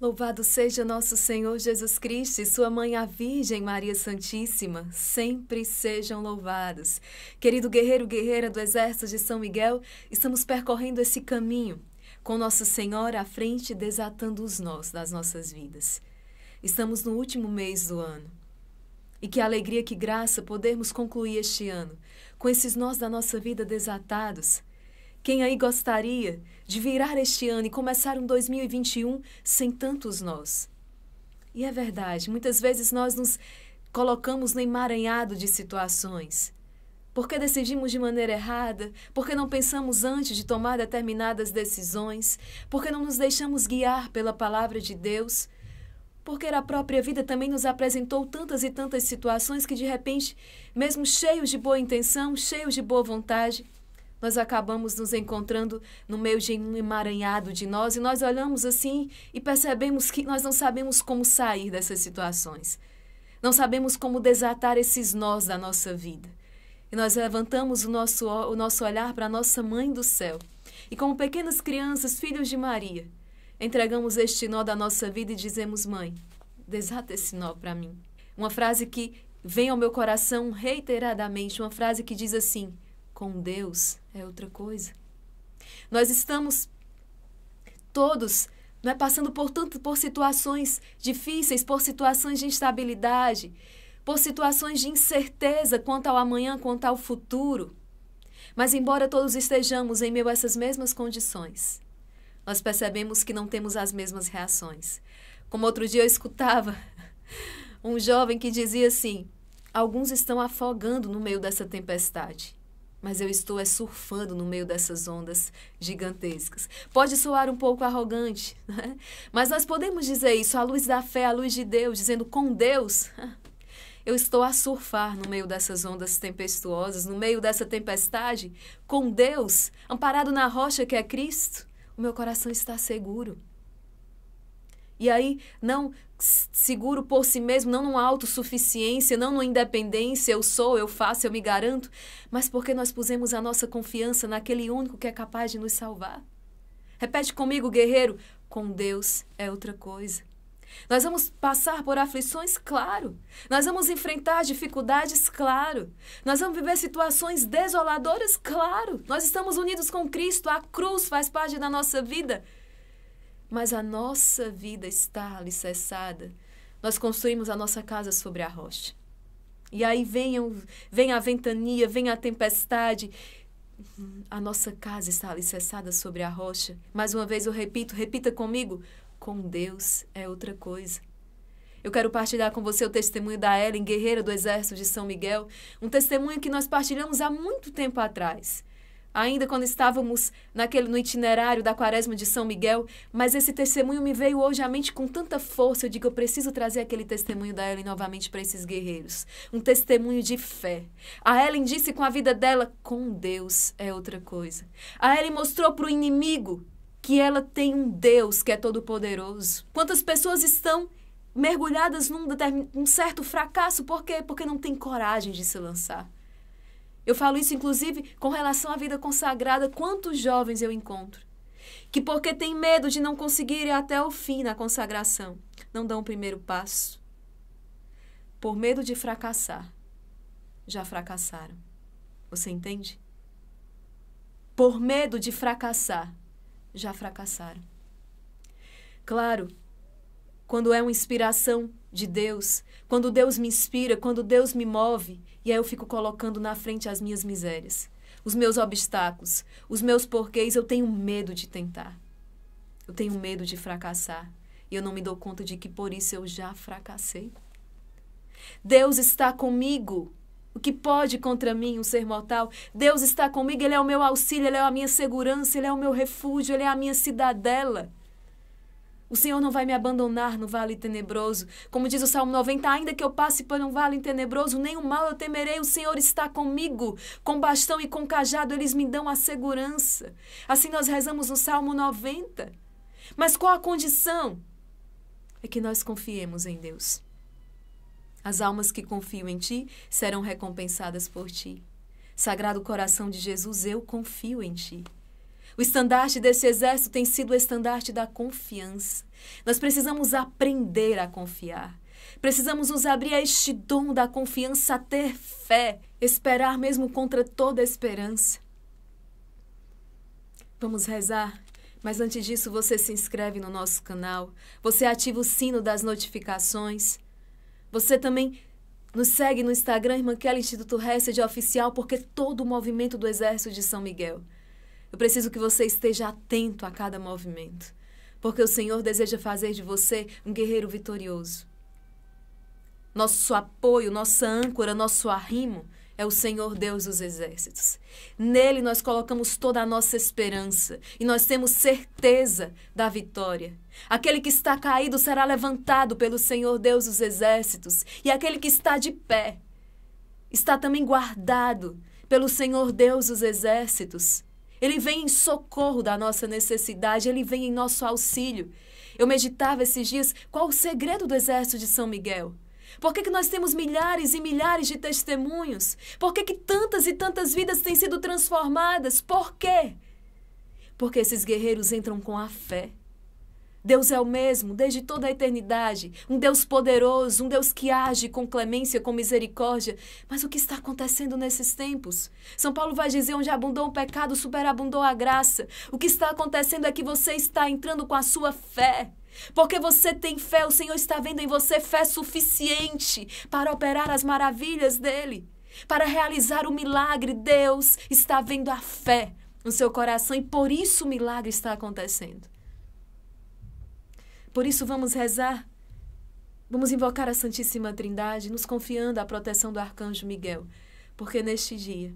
Louvado seja nosso Senhor Jesus Cristo e sua mãe a Virgem Maria Santíssima, sempre sejam louvados. Querido guerreiro guerreira do exército de São Miguel, estamos percorrendo esse caminho com Nosso Senhor à frente, desatando os nós das nossas vidas. Estamos no último mês do ano. E que alegria, que graça podermos concluir este ano com esses nós da nossa vida desatados quem aí gostaria de virar este ano e começar um 2021 sem tantos nós? E é verdade, muitas vezes nós nos colocamos no emaranhado de situações. Porque decidimos de maneira errada, porque não pensamos antes de tomar determinadas decisões, porque não nos deixamos guiar pela palavra de Deus, porque a própria vida também nos apresentou tantas e tantas situações que, de repente, mesmo cheios de boa intenção, cheios de boa vontade, nós acabamos nos encontrando no meio de um emaranhado de nós e nós olhamos assim e percebemos que nós não sabemos como sair dessas situações. Não sabemos como desatar esses nós da nossa vida. E nós levantamos o nosso, o nosso olhar para a nossa Mãe do Céu. E como pequenas crianças, filhos de Maria, entregamos este nó da nossa vida e dizemos: Mãe, desata esse nó para mim. Uma frase que vem ao meu coração reiteradamente, uma frase que diz assim: com Deus é outra coisa. Nós estamos todos não é passando por tanto por situações difíceis, por situações de instabilidade, por situações de incerteza quanto ao amanhã, quanto ao futuro. Mas embora todos estejamos em meio a essas mesmas condições, nós percebemos que não temos as mesmas reações. Como outro dia eu escutava um jovem que dizia assim: alguns estão afogando no meio dessa tempestade mas eu estou é, surfando no meio dessas ondas gigantescas. Pode soar um pouco arrogante, né? mas nós podemos dizer isso à luz da fé, à luz de Deus, dizendo com Deus. Eu estou a surfar no meio dessas ondas tempestuosas, no meio dessa tempestade, com Deus, amparado na rocha que é Cristo. O meu coração está seguro. E aí, não seguro por si mesmo, não numa autossuficiência, não numa independência, eu sou, eu faço, eu me garanto, mas porque nós pusemos a nossa confiança naquele único que é capaz de nos salvar. Repete comigo, guerreiro, com Deus é outra coisa. Nós vamos passar por aflições, claro. Nós vamos enfrentar dificuldades, claro. Nós vamos viver situações desoladoras, claro. Nós estamos unidos com Cristo, a cruz faz parte da nossa vida mas a nossa vida está alicerçada. Nós construímos a nossa casa sobre a rocha. E aí vem, vem a ventania, vem a tempestade. A nossa casa está alicerçada sobre a rocha. Mais uma vez eu repito, repita comigo. Com Deus é outra coisa. Eu quero partilhar com você o testemunho da Ellen, guerreira do Exército de São Miguel, um testemunho que nós partilhamos há muito tempo atrás ainda quando estávamos naquele no itinerário da Quaresma de São Miguel, mas esse testemunho me veio hoje à mente com tanta força, eu digo, que eu preciso trazer aquele testemunho da Ellen novamente para esses guerreiros, um testemunho de fé. A Ellen disse com a vida dela, com Deus é outra coisa. A Ellen mostrou para o inimigo que ela tem um Deus que é todo poderoso. Quantas pessoas estão mergulhadas num, certo fracasso, por quê? Porque não tem coragem de se lançar. Eu falo isso, inclusive, com relação à vida consagrada. Quantos jovens eu encontro que, porque tem medo de não conseguir ir até o fim na consagração, não dão o primeiro passo? Por medo de fracassar. Já fracassaram. Você entende? Por medo de fracassar. Já fracassaram. Claro, quando é uma inspiração de Deus, quando Deus me inspira, quando Deus me move, e aí eu fico colocando na frente as minhas misérias, os meus obstáculos, os meus porquês. Eu tenho medo de tentar. Eu tenho medo de fracassar. E eu não me dou conta de que por isso eu já fracassei. Deus está comigo. O que pode contra mim um ser mortal? Deus está comigo, Ele é o meu auxílio, Ele é a minha segurança, Ele é o meu refúgio, Ele é a minha cidadela. O Senhor não vai me abandonar no vale tenebroso. Como diz o Salmo 90, ainda que eu passe por um vale tenebroso, nem o mal eu temerei, o Senhor está comigo. Com bastão e com cajado eles me dão a segurança. Assim nós rezamos no Salmo 90. Mas qual a condição? É que nós confiemos em Deus. As almas que confiam em ti serão recompensadas por ti. Sagrado coração de Jesus, eu confio em ti. O estandarte desse exército tem sido o estandarte da confiança. Nós precisamos aprender a confiar. Precisamos nos abrir a este dom da confiança, a ter fé, esperar mesmo contra toda esperança. Vamos rezar mas antes disso, você se inscreve no nosso canal, você ativa o sino das notificações. Você também nos segue no Instagram, Irmã Kelly Instituto de Oficial, porque todo o movimento do Exército de São Miguel. Eu preciso que você esteja atento a cada movimento, porque o Senhor deseja fazer de você um guerreiro vitorioso. Nosso apoio, nossa âncora, nosso arrimo é o Senhor Deus dos exércitos. Nele nós colocamos toda a nossa esperança e nós temos certeza da vitória. Aquele que está caído será levantado pelo Senhor Deus dos exércitos, e aquele que está de pé está também guardado pelo Senhor Deus dos exércitos. Ele vem em socorro da nossa necessidade, ele vem em nosso auxílio. Eu meditava esses dias qual o segredo do exército de São Miguel. Por que, que nós temos milhares e milhares de testemunhos? Por que, que tantas e tantas vidas têm sido transformadas? Por quê? Porque esses guerreiros entram com a fé. Deus é o mesmo desde toda a eternidade, um Deus poderoso, um Deus que age com clemência, com misericórdia. Mas o que está acontecendo nesses tempos? São Paulo vai dizer: onde abundou o pecado, superabundou a graça. O que está acontecendo é que você está entrando com a sua fé. Porque você tem fé, o Senhor está vendo em você fé suficiente para operar as maravilhas dele, para realizar o milagre. Deus está vendo a fé no seu coração e por isso o milagre está acontecendo. Por isso vamos rezar. Vamos invocar a Santíssima Trindade, nos confiando à proteção do arcanjo Miguel, porque neste dia,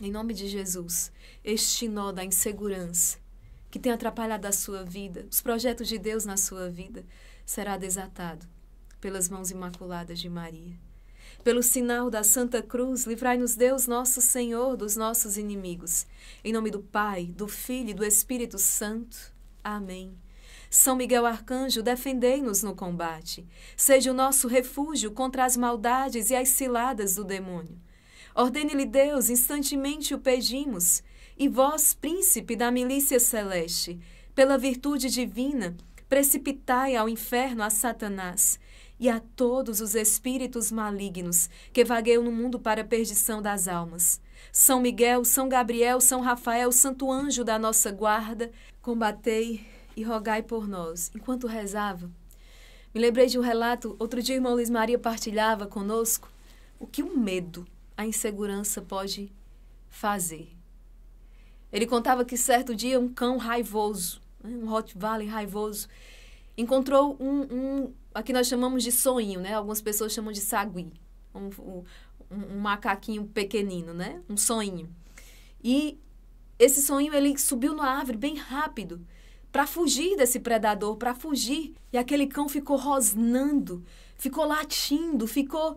em nome de Jesus, este nó da insegurança que tem atrapalhado a sua vida, os projetos de Deus na sua vida, será desatado pelas mãos imaculadas de Maria. Pelo sinal da Santa Cruz, livrai-nos Deus, nosso Senhor, dos nossos inimigos. Em nome do Pai, do Filho e do Espírito Santo. Amém. São Miguel Arcanjo, defendei-nos no combate. Seja o nosso refúgio contra as maldades e as ciladas do demônio. Ordene-lhe Deus, instantemente o pedimos. E vós, príncipe da milícia celeste, pela virtude divina, precipitai ao inferno a Satanás e a todos os espíritos malignos que vagueiam no mundo para a perdição das almas. São Miguel, São Gabriel, São Rafael, Santo Anjo da nossa guarda, combatei e rogai por nós, enquanto rezava. Me lembrei de um relato, outro dia o irmão Luiz Maria partilhava conosco o que o medo, a insegurança pode fazer. Ele contava que certo dia um cão raivoso, né, um Rottweiler raivoso, encontrou um, um, aqui nós chamamos de sonho, né? Algumas pessoas chamam de sagui, um, um, um macaquinho pequenino, né? Um sonho. E esse sonho ele subiu na árvore bem rápido para fugir desse predador, para fugir. E aquele cão ficou rosnando, ficou latindo, ficou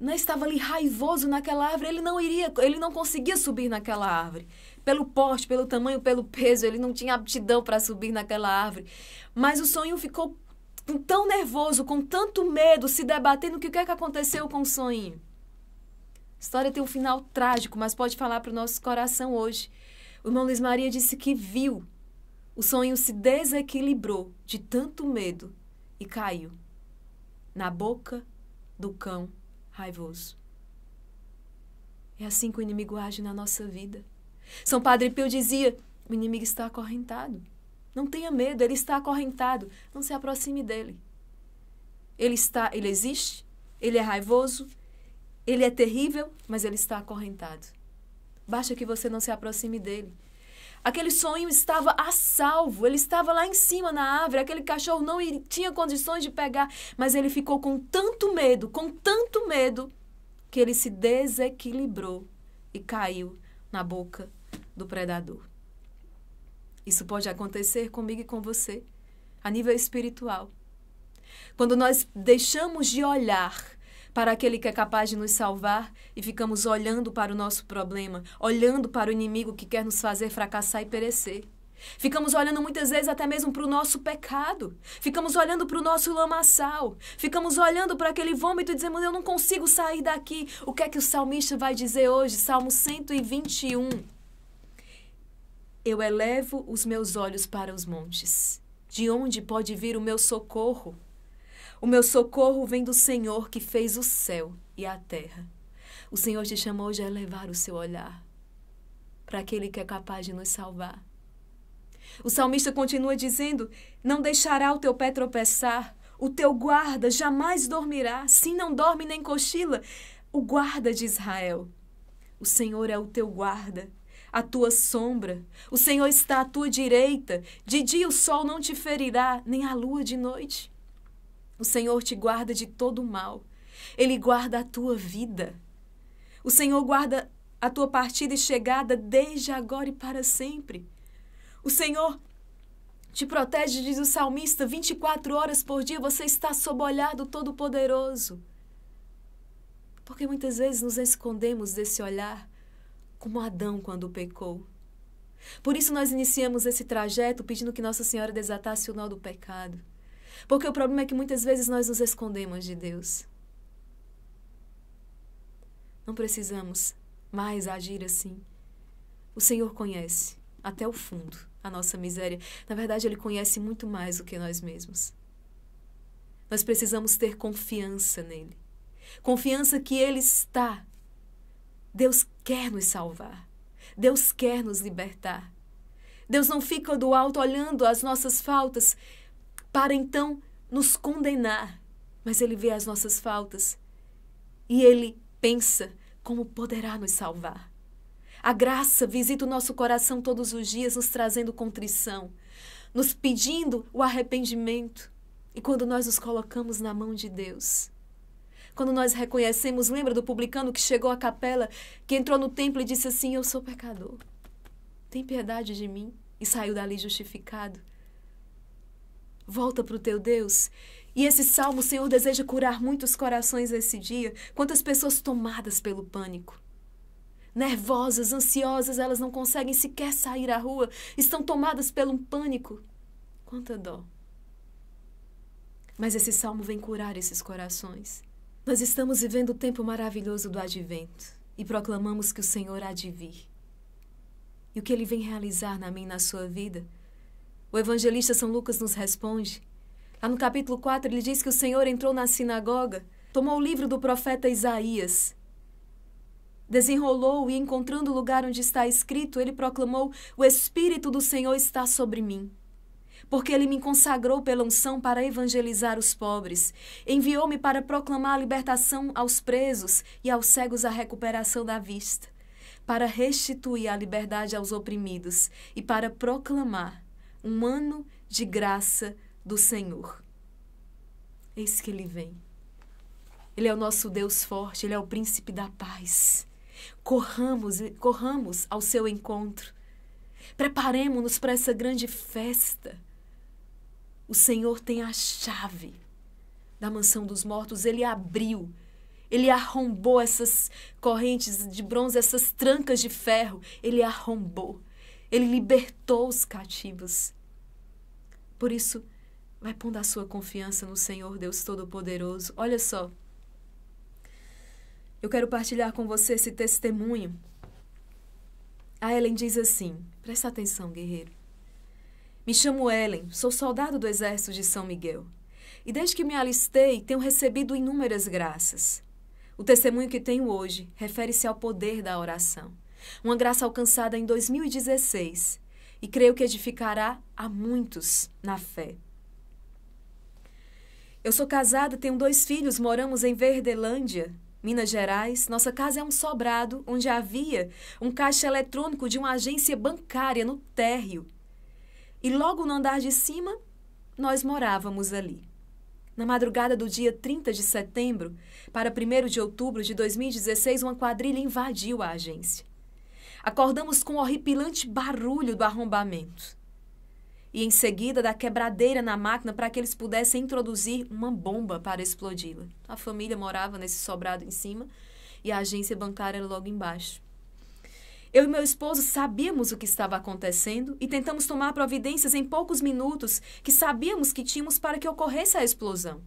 né, estava ali raivoso naquela árvore, ele não iria, ele não conseguia subir naquela árvore. Pelo porte, pelo tamanho, pelo peso, ele não tinha aptidão para subir naquela árvore. Mas o sonho ficou tão nervoso, com tanto medo, se debatendo, que o que é que aconteceu com o sonho? A história tem um final trágico, mas pode falar para o nosso coração hoje. O irmão Luiz Maria disse que viu o sonho se desequilibrou de tanto medo e caiu na boca do cão raivoso. É assim que o inimigo age na nossa vida. São Padre Pio dizia: o inimigo está acorrentado. Não tenha medo, ele está acorrentado. Não se aproxime dele. Ele está, ele existe, ele é raivoso, ele é terrível, mas ele está acorrentado. Basta que você não se aproxime dele. Aquele sonho estava a salvo, ele estava lá em cima na árvore, aquele cachorro não tinha condições de pegar, mas ele ficou com tanto medo, com tanto medo, que ele se desequilibrou e caiu na boca do predador. Isso pode acontecer comigo e com você, a nível espiritual. Quando nós deixamos de olhar para aquele que é capaz de nos salvar e ficamos olhando para o nosso problema, olhando para o inimigo que quer nos fazer fracassar e perecer. Ficamos olhando muitas vezes até mesmo para o nosso pecado, ficamos olhando para o nosso lamaçal, ficamos olhando para aquele vômito e dizemos: Eu não consigo sair daqui. O que é que o salmista vai dizer hoje? Salmo 121. Eu elevo os meus olhos para os montes. De onde pode vir o meu socorro? O meu socorro vem do Senhor que fez o céu e a terra. O Senhor te chamou hoje a elevar o seu olhar para aquele que é capaz de nos salvar. O salmista continua dizendo: Não deixará o teu pé tropeçar, o teu guarda jamais dormirá, sim, não dorme nem cochila. O guarda de Israel. O Senhor é o teu guarda, a tua sombra. O Senhor está à tua direita. De dia o sol não te ferirá, nem a lua de noite. O Senhor te guarda de todo mal. Ele guarda a tua vida. O Senhor guarda a tua partida e chegada desde agora e para sempre. O Senhor te protege, diz o salmista, 24 horas por dia você está sob o olhar do Todo-Poderoso. Porque muitas vezes nos escondemos desse olhar, como Adão quando pecou. Por isso nós iniciamos esse trajeto pedindo que Nossa Senhora desatasse o nó do pecado. Porque o problema é que muitas vezes nós nos escondemos de Deus. Não precisamos mais agir assim. O Senhor conhece até o fundo a nossa miséria. Na verdade, Ele conhece muito mais do que nós mesmos. Nós precisamos ter confiança nele. Confiança que Ele está. Deus quer nos salvar. Deus quer nos libertar. Deus não fica do alto olhando as nossas faltas para então nos condenar, mas ele vê as nossas faltas e ele pensa como poderá nos salvar. A graça visita o nosso coração todos os dias, nos trazendo contrição, nos pedindo o arrependimento. E quando nós nos colocamos na mão de Deus, quando nós reconhecemos, lembra do publicano que chegou à capela, que entrou no templo e disse assim: Eu sou pecador, tem piedade de mim, e saiu dali justificado. Volta para o teu Deus. E esse salmo, o Senhor deseja curar muitos corações esse dia. Quantas pessoas tomadas pelo pânico. Nervosas, ansiosas, elas não conseguem sequer sair à rua, estão tomadas pelo pânico. Quanta dó. Mas esse salmo vem curar esses corações. Nós estamos vivendo o tempo maravilhoso do advento e proclamamos que o Senhor há de vir. E o que ele vem realizar na minha e na sua vida o evangelista São Lucas nos responde. Lá no capítulo 4, ele diz que o Senhor entrou na sinagoga, tomou o livro do profeta Isaías, desenrolou e, encontrando o lugar onde está escrito, ele proclamou: O Espírito do Senhor está sobre mim. Porque ele me consagrou pela unção para evangelizar os pobres, enviou-me para proclamar a libertação aos presos e aos cegos a recuperação da vista, para restituir a liberdade aos oprimidos e para proclamar um ano de graça do Senhor. Eis que ele vem. Ele é o nosso Deus forte, ele é o príncipe da paz. Corramos, corramos ao seu encontro. Preparemos-nos para essa grande festa. O Senhor tem a chave da mansão dos mortos, ele abriu. Ele arrombou essas correntes de bronze, essas trancas de ferro, ele arrombou ele libertou os cativos. Por isso, vai pondo a sua confiança no Senhor Deus Todo-Poderoso. Olha só. Eu quero partilhar com você esse testemunho. A Ellen diz assim: presta atenção, guerreiro. Me chamo Ellen, sou soldado do Exército de São Miguel. E desde que me alistei, tenho recebido inúmeras graças. O testemunho que tenho hoje refere-se ao poder da oração. Uma graça alcançada em 2016 e creio que edificará a muitos na fé. Eu sou casada, tenho dois filhos, moramos em Verdelândia, Minas Gerais. Nossa casa é um sobrado onde havia um caixa eletrônico de uma agência bancária no térreo. E logo no andar de cima, nós morávamos ali. Na madrugada do dia 30 de setembro para 1 de outubro de 2016, uma quadrilha invadiu a agência. Acordamos com o horripilante barulho do arrombamento. E em seguida da quebradeira na máquina para que eles pudessem introduzir uma bomba para explodi-la. A família morava nesse sobrado em cima e a agência bancária logo embaixo. Eu e meu esposo sabíamos o que estava acontecendo e tentamos tomar providências em poucos minutos que sabíamos que tínhamos para que ocorresse a explosão.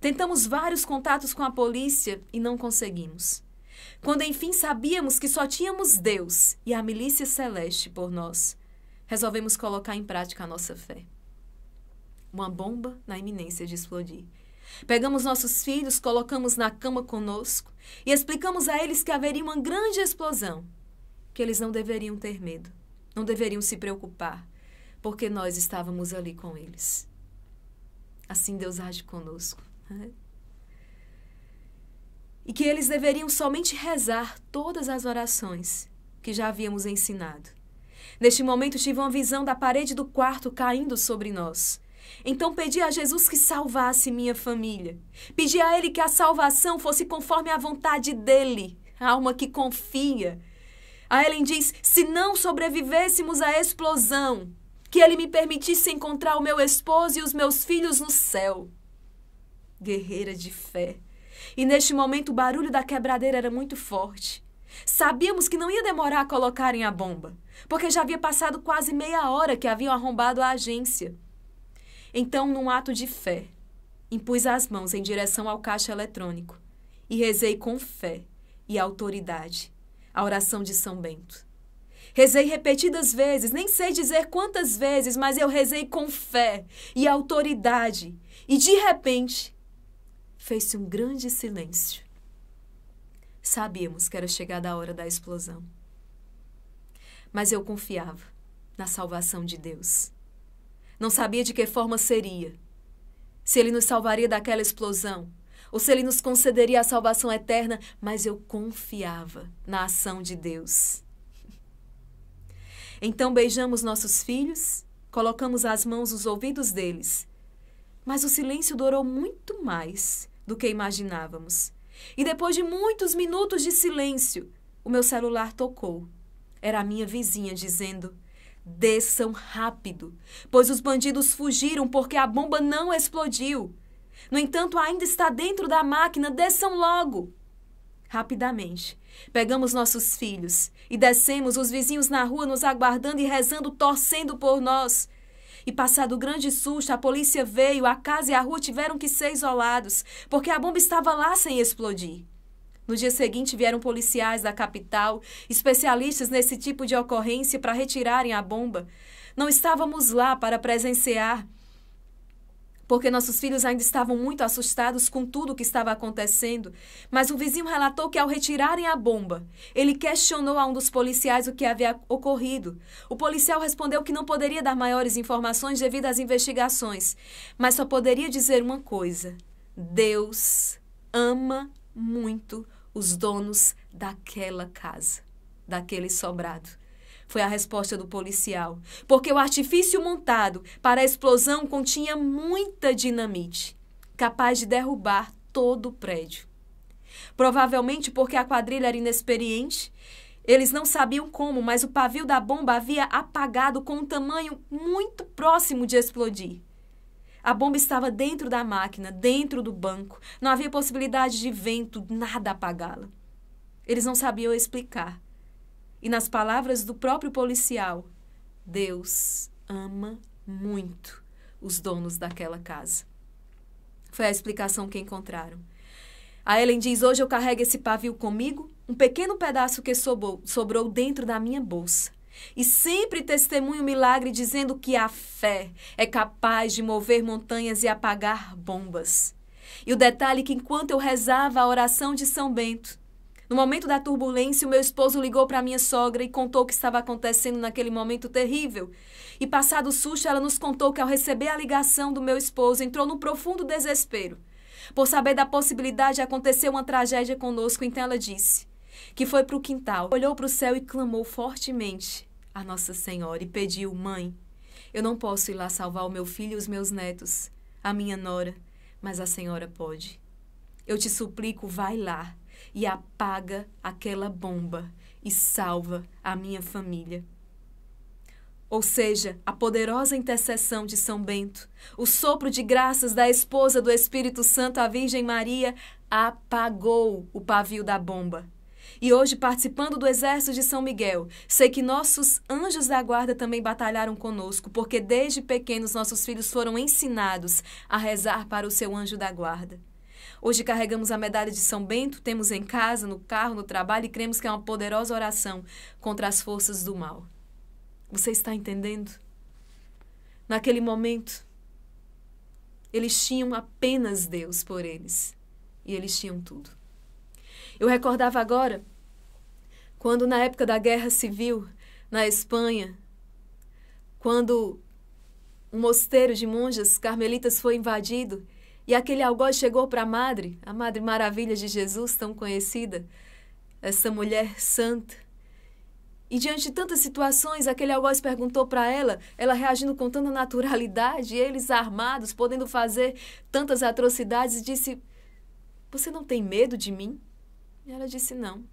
Tentamos vários contatos com a polícia e não conseguimos. Quando enfim sabíamos que só tínhamos Deus e a milícia celeste por nós, resolvemos colocar em prática a nossa fé. Uma bomba na iminência de explodir. Pegamos nossos filhos, colocamos na cama conosco e explicamos a eles que haveria uma grande explosão, que eles não deveriam ter medo, não deveriam se preocupar, porque nós estávamos ali com eles. Assim Deus age conosco. Né? e que eles deveriam somente rezar todas as orações que já havíamos ensinado. Neste momento tive uma visão da parede do quarto caindo sobre nós. Então pedi a Jesus que salvasse minha família. Pedi a Ele que a salvação fosse conforme a vontade dele, a alma que confia. A Ellen diz: se não sobrevivêssemos à explosão, que Ele me permitisse encontrar o meu esposo e os meus filhos no céu. Guerreira de fé. E neste momento o barulho da quebradeira era muito forte. Sabíamos que não ia demorar a colocarem a bomba, porque já havia passado quase meia hora que haviam arrombado a agência. Então, num ato de fé, impus as mãos em direção ao caixa eletrônico e rezei com fé e autoridade a oração de São Bento. Rezei repetidas vezes, nem sei dizer quantas vezes, mas eu rezei com fé e autoridade. E de repente, fez-se um grande silêncio. Sabíamos que era chegada a hora da explosão. Mas eu confiava na salvação de Deus. Não sabia de que forma seria. Se Ele nos salvaria daquela explosão, ou se Ele nos concederia a salvação eterna, mas eu confiava na ação de Deus. Então beijamos nossos filhos, colocamos as mãos nos ouvidos deles. Mas o silêncio durou muito mais do que imaginávamos. E depois de muitos minutos de silêncio, o meu celular tocou. Era a minha vizinha dizendo: desçam rápido, pois os bandidos fugiram porque a bomba não explodiu. No entanto, ainda está dentro da máquina, desçam logo. Rapidamente, pegamos nossos filhos e descemos, os vizinhos na rua nos aguardando e rezando, torcendo por nós. E passado o grande susto, a polícia veio, a casa e a rua tiveram que ser isolados, porque a bomba estava lá sem explodir. No dia seguinte vieram policiais da capital, especialistas nesse tipo de ocorrência para retirarem a bomba. Não estávamos lá para presenciar, porque nossos filhos ainda estavam muito assustados com tudo o que estava acontecendo. Mas um vizinho relatou que, ao retirarem a bomba, ele questionou a um dos policiais o que havia ocorrido. O policial respondeu que não poderia dar maiores informações devido às investigações, mas só poderia dizer uma coisa: Deus ama muito os donos daquela casa, daquele sobrado foi a resposta do policial, porque o artifício montado para a explosão continha muita dinamite, capaz de derrubar todo o prédio. Provavelmente porque a quadrilha era inexperiente, eles não sabiam como, mas o pavio da bomba havia apagado com um tamanho muito próximo de explodir. A bomba estava dentro da máquina, dentro do banco. Não havia possibilidade de vento, nada apagá-la. Eles não sabiam explicar. E nas palavras do próprio policial, Deus ama muito os donos daquela casa. Foi a explicação que encontraram. A Ellen diz: Hoje eu carrego esse pavio comigo, um pequeno pedaço que sobrou, sobrou dentro da minha bolsa. E sempre testemunho o milagre dizendo que a fé é capaz de mover montanhas e apagar bombas. E o detalhe é que enquanto eu rezava a oração de São Bento, no momento da turbulência, o meu esposo ligou para minha sogra e contou o que estava acontecendo naquele momento terrível. E passado o susto, ela nos contou que ao receber a ligação do meu esposo, entrou num profundo desespero. Por saber da possibilidade de acontecer uma tragédia conosco, então ela disse que foi para o quintal, olhou para o céu e clamou fortemente a Nossa Senhora e pediu: Mãe, eu não posso ir lá salvar o meu filho e os meus netos, a minha nora, mas a senhora pode. Eu te suplico, vai lá e apaga aquela bomba e salva a minha família. Ou seja, a poderosa intercessão de São Bento, o sopro de graças da esposa do Espírito Santo, a Virgem Maria, apagou o pavio da bomba. E hoje, participando do exército de São Miguel, sei que nossos anjos da guarda também batalharam conosco, porque desde pequenos nossos filhos foram ensinados a rezar para o seu anjo da guarda. Hoje carregamos a medalha de São Bento, temos em casa, no carro, no trabalho e cremos que é uma poderosa oração contra as forças do mal. Você está entendendo? Naquele momento, eles tinham apenas Deus por eles e eles tinham tudo. Eu recordava agora quando, na época da guerra civil na Espanha, quando um mosteiro de monjas carmelitas foi invadido e aquele algoz chegou para a madre, a Madre Maravilha de Jesus, tão conhecida, essa mulher santa. E diante de tantas situações, aquele algoz perguntou para ela, ela reagindo com tanta naturalidade, eles armados, podendo fazer tantas atrocidades, disse: Você não tem medo de mim? E ela disse: Não.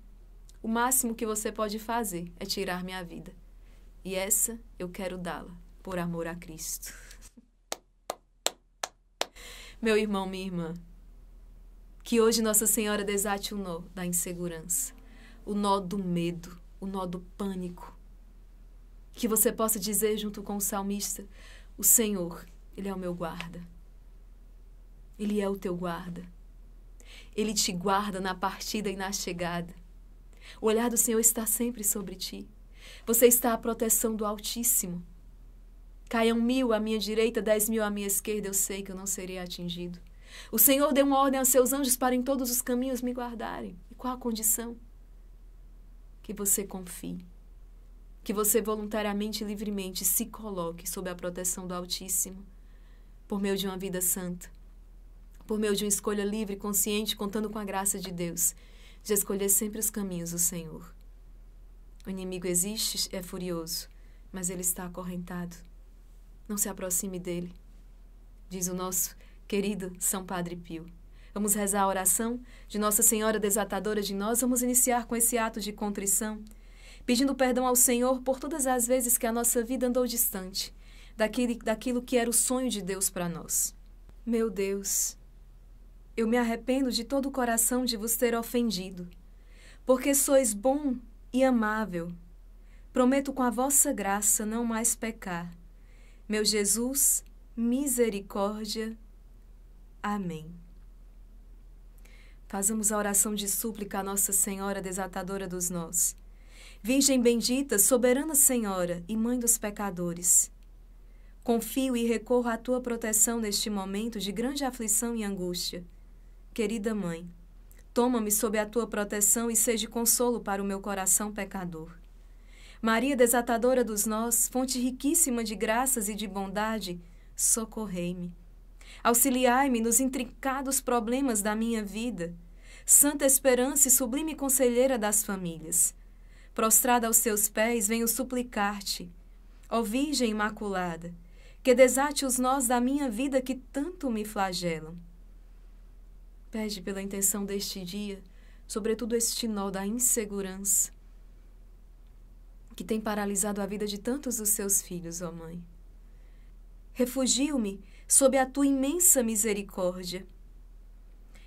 O máximo que você pode fazer é tirar minha vida. E essa eu quero dá-la, por amor a Cristo meu irmão, minha irmã, que hoje Nossa Senhora desate o nó da insegurança, o nó do medo, o nó do pânico. Que você possa dizer junto com o salmista: O Senhor, Ele é o meu guarda. Ele é o teu guarda. Ele te guarda na partida e na chegada. O olhar do Senhor está sempre sobre ti. Você está à proteção do Altíssimo. Caiam mil à minha direita, dez mil à minha esquerda, eu sei que eu não serei atingido. O Senhor deu uma ordem aos seus anjos para em todos os caminhos me guardarem. E qual a condição? Que você confie. Que você voluntariamente e livremente se coloque sob a proteção do Altíssimo, por meio de uma vida santa, por meio de uma escolha livre e consciente, contando com a graça de Deus, de escolher sempre os caminhos do Senhor. O inimigo existe, é furioso, mas ele está acorrentado. Não se aproxime dele, diz o nosso querido São Padre Pio. Vamos rezar a oração de Nossa Senhora Desatadora de nós. Vamos iniciar com esse ato de contrição, pedindo perdão ao Senhor por todas as vezes que a nossa vida andou distante daquele, daquilo que era o sonho de Deus para nós. Meu Deus, eu me arrependo de todo o coração de vos ter ofendido, porque sois bom e amável. Prometo com a vossa graça não mais pecar meu Jesus, misericórdia. Amém. Fazemos a oração de súplica à Nossa Senhora Desatadora dos Nós. Virgem bendita, soberana Senhora e Mãe dos pecadores. Confio e recorro à tua proteção neste momento de grande aflição e angústia. Querida Mãe, toma-me sob a tua proteção e seja consolo para o meu coração pecador. Maria desatadora dos nós, fonte riquíssima de graças e de bondade, socorrei-me. Auxiliai-me nos intrincados problemas da minha vida. Santa esperança e sublime conselheira das famílias. Prostrada aos seus pés, venho suplicar-te. Ó Virgem Imaculada, que desate os nós da minha vida que tanto me flagelam. Pede pela intenção deste dia, sobretudo este nó da insegurança, que tem paralisado a vida de tantos dos seus filhos, ó Mãe. Refugio-me sob a tua imensa misericórdia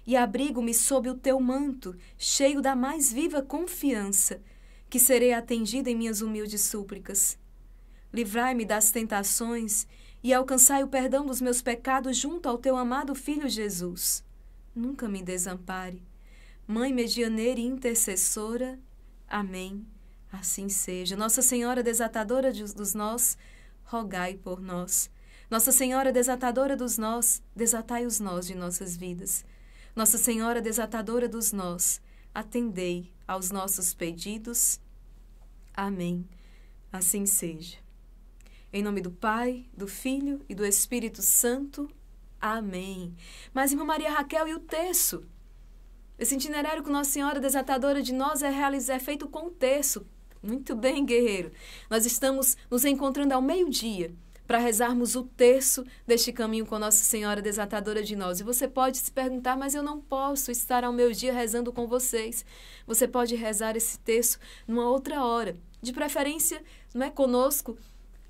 e abrigo-me sob o teu manto, cheio da mais viva confiança, que serei atendida em minhas humildes súplicas. Livrai-me das tentações e alcançai o perdão dos meus pecados junto ao teu amado Filho Jesus. Nunca me desampare. Mãe medianeira e intercessora. Amém. Assim seja. Nossa Senhora desatadora dos nós, rogai por nós. Nossa Senhora desatadora dos nós, desatai os nós de nossas vidas. Nossa Senhora desatadora dos nós, atendei aos nossos pedidos. Amém. Assim seja. Em nome do Pai, do Filho e do Espírito Santo. Amém. Mas, irmã Maria Raquel, e o terço? Esse itinerário com Nossa Senhora Desatadora de nós é, realizado, é feito com o terço, muito bem, guerreiro. Nós estamos nos encontrando ao meio-dia para rezarmos o terço deste caminho com Nossa Senhora Desatadora de Nós. E você pode se perguntar, mas eu não posso estar ao meio dia rezando com vocês. Você pode rezar esse terço numa outra hora. De preferência, não é conosco,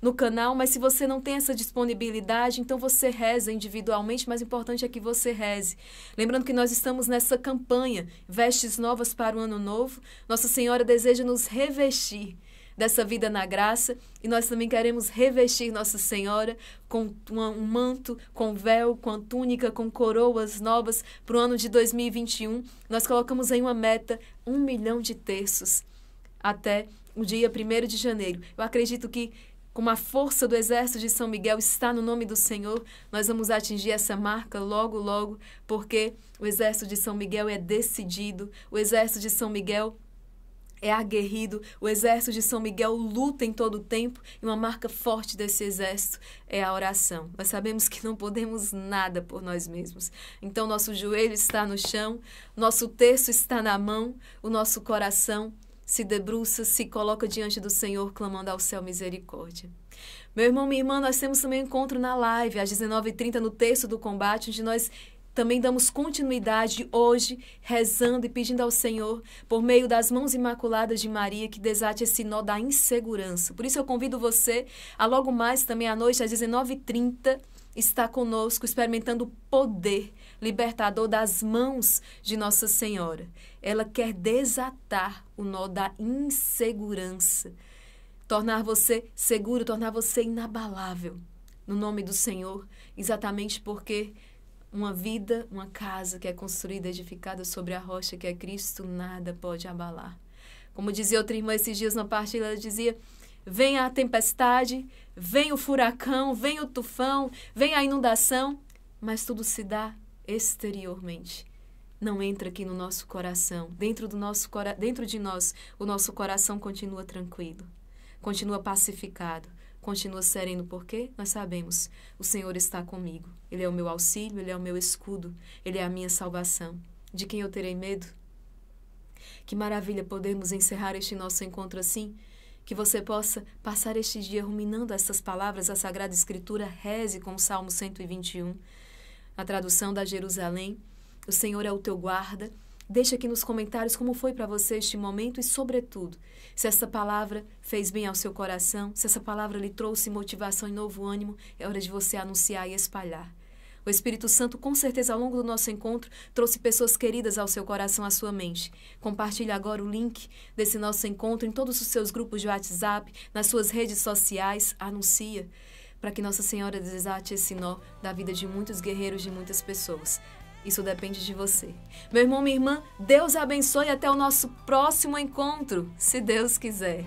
no canal, mas se você não tem essa disponibilidade, então você reza individualmente, mas o importante é que você reze. Lembrando que nós estamos nessa campanha Vestes Novas para o Ano Novo. Nossa Senhora deseja nos revestir dessa vida na graça e nós também queremos revestir Nossa Senhora com um manto, com véu, com túnica, com coroas novas para o ano de 2021. Nós colocamos aí uma meta, um milhão de terços até o dia 1 de janeiro. Eu acredito que como a força do exército de São Miguel está no nome do Senhor, nós vamos atingir essa marca logo, logo, porque o exército de São Miguel é decidido, o exército de São Miguel é aguerrido, o exército de São Miguel luta em todo o tempo e uma marca forte desse exército é a oração. Nós sabemos que não podemos nada por nós mesmos. Então, nosso joelho está no chão, nosso terço está na mão, o nosso coração está se debruça, se coloca diante do Senhor, clamando ao céu misericórdia. Meu irmão, minha irmã, nós temos também um encontro na live, às 19h30, no texto do combate, onde nós também damos continuidade hoje, rezando e pedindo ao Senhor, por meio das mãos imaculadas de Maria, que desate esse nó da insegurança. Por isso eu convido você a logo mais, também à noite, às 19h30, estar conosco, experimentando o poder libertador das mãos de Nossa Senhora. Ela quer desatar o nó da insegurança, tornar você seguro, tornar você inabalável. No nome do Senhor, exatamente porque uma vida, uma casa que é construída, edificada sobre a rocha que é Cristo, nada pode abalar. Como dizia outra irmã esses dias na partilha, ela dizia: vem a tempestade, vem o furacão, vem o tufão, vem a inundação, mas tudo se dá exteriormente. Não entra aqui no nosso coração. Dentro, do nosso, dentro de nós, o nosso coração continua tranquilo, continua pacificado, continua sereno, porque nós sabemos: o Senhor está comigo. Ele é o meu auxílio, ele é o meu escudo, ele é a minha salvação. De quem eu terei medo? Que maravilha podermos encerrar este nosso encontro assim. Que você possa passar este dia ruminando essas palavras, a Sagrada Escritura, reze com o Salmo 121. A tradução da Jerusalém, o Senhor é o teu guarda. Deixa aqui nos comentários como foi para você este momento e, sobretudo, se essa palavra fez bem ao seu coração, se essa palavra lhe trouxe motivação e novo ânimo, é hora de você anunciar e espalhar. O Espírito Santo, com certeza, ao longo do nosso encontro, trouxe pessoas queridas ao seu coração, à sua mente. Compartilhe agora o link desse nosso encontro em todos os seus grupos de WhatsApp, nas suas redes sociais, anuncia para que Nossa Senhora desate esse nó da vida de muitos guerreiros, de muitas pessoas. Isso depende de você. Meu irmão, minha irmã, Deus abençoe até o nosso próximo encontro, se Deus quiser.